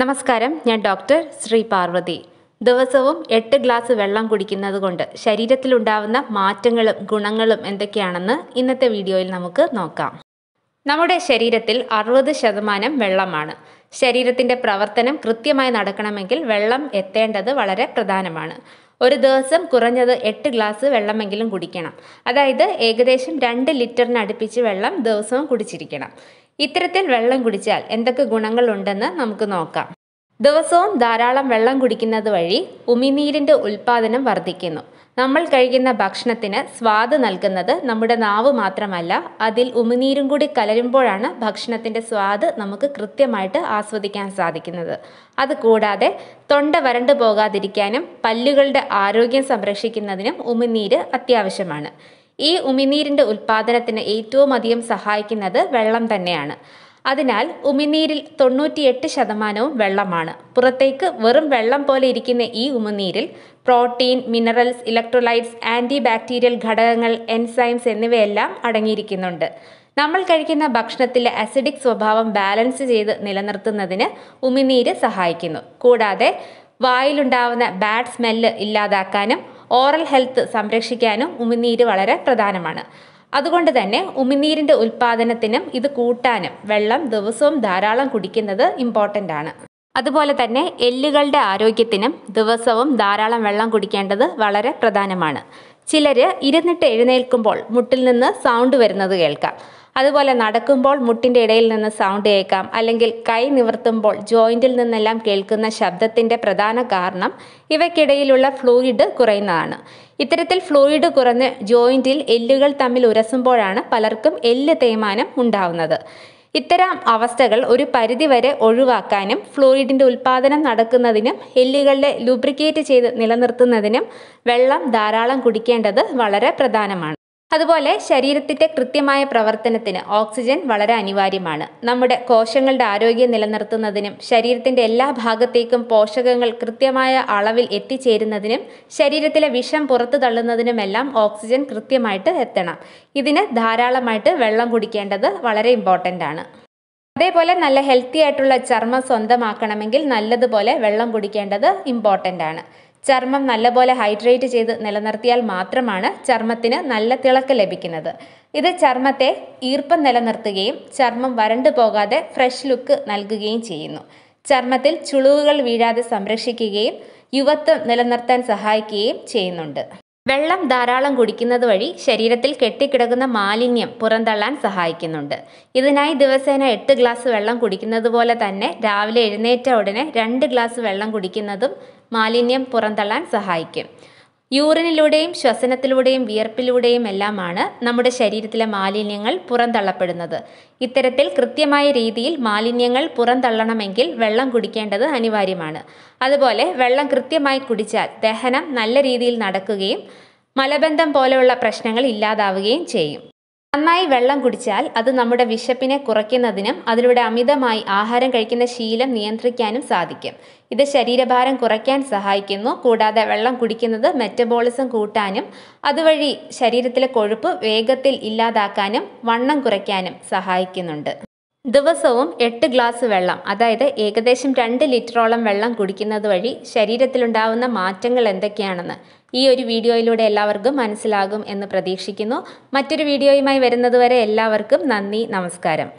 നമസ്കാരം ഞാൻ ഡോക്ടർ ശ്രീ പാർവതി ദിവസവും എട്ട് ഗ്ലാസ് വെള്ളം കുടിക്കുന്നത് കൊണ്ട് ശരീരത്തിലുണ്ടാവുന്ന മാറ്റങ്ങളും ഗുണങ്ങളും എന്തൊക്കെയാണെന്ന് ഇന്നത്തെ വീഡിയോയിൽ നമുക്ക് നോക്കാം നമ്മുടെ ശരീരത്തിൽ അറുപത് ശതമാനം വെള്ളമാണ് ശരീരത്തിൻ്റെ പ്രവർത്തനം കൃത്യമായി നടക്കണമെങ്കിൽ വെള്ളം എത്തേണ്ടത് വളരെ പ്രധാനമാണ് ഒരു ദിവസം കുറഞ്ഞത് എട്ട് ഗ്ലാസ് വെള്ളമെങ്കിലും കുടിക്കണം അതായത് ഏകദേശം രണ്ട് ലിറ്ററിന് അടുപ്പിച്ച് വെള്ളം ദിവസവും കുടിച്ചിരിക്കണം ഇത്തരത്തിൽ വെള്ളം കുടിച്ചാൽ എന്തൊക്കെ ഗുണങ്ങളുണ്ടെന്ന് നമുക്ക് നോക്കാം ദിവസവും ധാരാളം വെള്ളം കുടിക്കുന്നത് വഴി ഉമിനീരിൻ്റെ ഉൽപ്പാദനം വർദ്ധിക്കുന്നു നമ്മൾ കഴിക്കുന്ന ഭക്ഷണത്തിന് സ്വാദ് നൽകുന്നത് നമ്മുടെ നാവ് മാത്രമല്ല അതിൽ ഉമിനീരും കൂടി കലരുമ്പോഴാണ് ഭക്ഷണത്തിൻ്റെ സ്വാദ് നമുക്ക് കൃത്യമായിട്ട് ആസ്വദിക്കാൻ സാധിക്കുന്നത് അതുകൂടാതെ തൊണ്ട വരണ്ടു പോകാതിരിക്കാനും പല്ലുകളുടെ ആരോഗ്യം സംരക്ഷിക്കുന്നതിനും ഉമിനീര് അത്യാവശ്യമാണ് ഈ ഉമിനീരിൻ്റെ ഉൽപ്പാദനത്തിന് ഏറ്റവും അധികം സഹായിക്കുന്നത് വെള്ളം തന്നെയാണ് അതിനാൽ ഉമിനീരിൽ തൊണ്ണൂറ്റിയെട്ട് ശതമാനവും വെള്ളമാണ് പുറത്തേക്ക് വെറും വെള്ളം പോലെ ഇരിക്കുന്ന ഈ ഉമിനീരിൽ protein minerals electrolytes antibacterial ഘടകങ്ങൾ എൻസൈംസ് എന്നിവയെല്ലാം അടങ്ങിയിരിക്കുന്നുണ്ട് നമ്മൾ കഴിക്കുന്ന ഭക്ഷണത്തിലെ അസിഡിക് സ്വഭാവം ബാലൻസ് ചെയ്ത് നിലനിർത്തുന്നതിന് ഉമിനീര് സഹായിക്കുന്നു കൂടാതെ വായിലുണ്ടാവുന്ന ബാഡ് സ്മെല്ല് ഇല്ലാതാക്കാനും ഓറൽ ഹെൽത്ത് സംരക്ഷിക്കാനും ഉമിനീര് വളരെ പ്രധാനമാണ് അതുകൊണ്ട് തന്നെ ഉമിനീരിൻ്റെ ഉൽപ്പാദനത്തിനും ഇത് കൂട്ടാനും വെള്ളം ദിവസവും ധാരാളം കുടിക്കുന്നത് ഇമ്പോർട്ടൻ്റ് ആണ് അതുപോലെ തന്നെ എല്ലുകളുടെ ആരോഗ്യത്തിനും ദിവസവും ധാരാളം വെള്ളം കുടിക്കേണ്ടത് വളരെ പ്രധാനമാണ് ചിലർ ഇരുന്നിട്ട് എഴുന്നേൽക്കുമ്പോൾ മുട്ടിൽ നിന്ന് സൗണ്ട് വരുന്നത് കേൾക്കാം അതുപോലെ നടക്കുമ്പോൾ മുട്ടിൻ്റെ ഇടയിൽ നിന്ന് സൗണ്ട് കേൾക്കാം അല്ലെങ്കിൽ കൈ നിവർത്തുമ്പോൾ ജോയിൻറ്റിൽ നിന്നെല്ലാം കേൾക്കുന്ന ശബ്ദത്തിൻ്റെ പ്രധാന കാരണം ഇവയ്ക്കിടയിലുള്ള ഫ്ലൂയിഡ് കുറയുന്നതാണ് ഇത്തരത്തിൽ ഫ്ലൂയിഡ് കുറഞ്ഞ് ജോയിൻറ്റിൽ എല്ലുകൾ തമ്മിൽ ഉരസുമ്പോഴാണ് പലർക്കും എല്ല് തേയ്മാനം ഉണ്ടാവുന്നത് ഇത്തരം അവസ്ഥകൾ ഒരു പരിധിവരെ ഒഴിവാക്കാനും ഫ്ലൂയിഡിൻ്റെ ഉൽപ്പാദനം നടക്കുന്നതിനും എല്ലുകളെ ലൂബ്രിക്കേറ്റ് ചെയ്ത് നിലനിർത്തുന്നതിനും വെള്ളം ധാരാളം കുടിക്കേണ്ടത് വളരെ പ്രധാനമാണ് അതുപോലെ ശരീരത്തിൻ്റെ കൃത്യമായ പ്രവർത്തനത്തിന് ഓക്സിജൻ വളരെ അനിവാര്യമാണ് നമ്മുടെ കോശങ്ങളുടെ ആരോഗ്യം നിലനിർത്തുന്നതിനും ശരീരത്തിൻ്റെ എല്ലാ ഭാഗത്തേക്കും പോഷകങ്ങൾ കൃത്യമായ അളവിൽ എത്തിച്ചേരുന്നതിനും ശരീരത്തിലെ വിഷം പുറത്തു തള്ളുന്നതിനുമെല്ലാം ഓക്സിജൻ കൃത്യമായിട്ട് എത്തണം ഇതിന് ധാരാളമായിട്ട് വെള്ളം കുടിക്കേണ്ടത് വളരെ ഇമ്പോർട്ടൻ്റ് ആണ് അതേപോലെ നല്ല ഹെൽത്തി ആയിട്ടുള്ള ചർമ്മം സ്വന്തമാക്കണമെങ്കിൽ നല്ലതുപോലെ വെള്ളം കുടിക്കേണ്ടത് ഇമ്പോർട്ടൻ്റ് ആണ് ചർമ്മം നല്ലപോലെ ഹൈഡ്രേറ്റ് ചെയ്ത് നിലനിർത്തിയാൽ മാത്രമാണ് ചർമ്മത്തിന് നല്ല തിളക്ക് ലഭിക്കുന്നത് ഇത് ചർമ്മത്തെ ഈർപ്പം നിലനിർത്തുകയും ചർമ്മം വരണ്ടു പോകാതെ ഫ്രഷ് ലുക്ക് നൽകുകയും ചെയ്യുന്നു ചർമ്മത്തിൽ ചുളിവുകൾ വീഴാതെ സംരക്ഷിക്കുകയും യുവത്വം നിലനിർത്താൻ സഹായിക്കുകയും ചെയ്യുന്നുണ്ട് വെള്ളം ധാരാളം കുടിക്കുന്നത് വഴി ശരീരത്തിൽ കെട്ടിക്കിടക്കുന്ന മാലിന്യം പുറന്തള്ളാൻ സഹായിക്കുന്നുണ്ട് ഇതിനായി ദിവസേന എട്ട് ഗ്ലാസ് വെള്ളം കുടിക്കുന്നത് പോലെ തന്നെ രാവിലെ എഴുന്നേറ്റ ഉടനെ രണ്ട് ഗ്ലാസ് വെള്ളം കുടിക്കുന്നതും മാലിന്യം പുറന്തള്ളാൻ സഹായിക്കും യൂറിനിലൂടെയും ശ്വസനത്തിലൂടെയും വിയർപ്പിലൂടെയും എല്ലാമാണ് നമ്മുടെ ശരീരത്തിലെ മാലിന്യങ്ങൾ പുറന്തള്ളപ്പെടുന്നത് ഇത്തരത്തിൽ കൃത്യമായ രീതിയിൽ മാലിന്യങ്ങൾ പുറന്തള്ളണമെങ്കിൽ വെള്ളം കുടിക്കേണ്ടത് അനിവാര്യമാണ് അതുപോലെ വെള്ളം കൃത്യമായി കുടിച്ചാൽ ദഹനം നല്ല രീതിയിൽ നടക്കുകയും മലബന്ധം പോലെയുള്ള പ്രശ്നങ്ങൾ ഇല്ലാതാവുകയും ചെയ്യും നന്നായി വെള്ളം കുടിച്ചാൽ അത് നമ്മുടെ വിശപ്പിനെ കുറയ്ക്കുന്നതിനും അതിലൂടെ അമിതമായി ആഹാരം കഴിക്കുന്ന ശീലം നിയന്ത്രിക്കാനും സാധിക്കും ഇത് ശരീരഭാരം കുറയ്ക്കാൻ സഹായിക്കുന്നു കൂടാതെ വെള്ളം കുടിക്കുന്നത് മെറ്റബോളിസം കൂട്ടാനും അതുവഴി ശരീരത്തിലെ കൊഴുപ്പ് വേഗത്തിൽ ഇല്ലാതാക്കാനും വണ്ണം കുറയ്ക്കാനും സഹായിക്കുന്നുണ്ട് ദിവസവും എട്ട് ഗ്ലാസ് വെള്ളം അതായത് ഏകദേശം രണ്ട് ലിറ്ററോളം വെള്ളം കുടിക്കുന്നത് വഴി ശരീരത്തിലുണ്ടാവുന്ന മാറ്റങ്ങൾ എന്തൊക്കെയാണെന്ന് ഈ ഒരു വീഡിയോയിലൂടെ എല്ലാവർക്കും മനസ്സിലാകും എന്ന് പ്രതീക്ഷിക്കുന്നു മറ്റൊരു വീഡിയോയുമായി വരുന്നതുവരെ എല്ലാവർക്കും നന്ദി നമസ്കാരം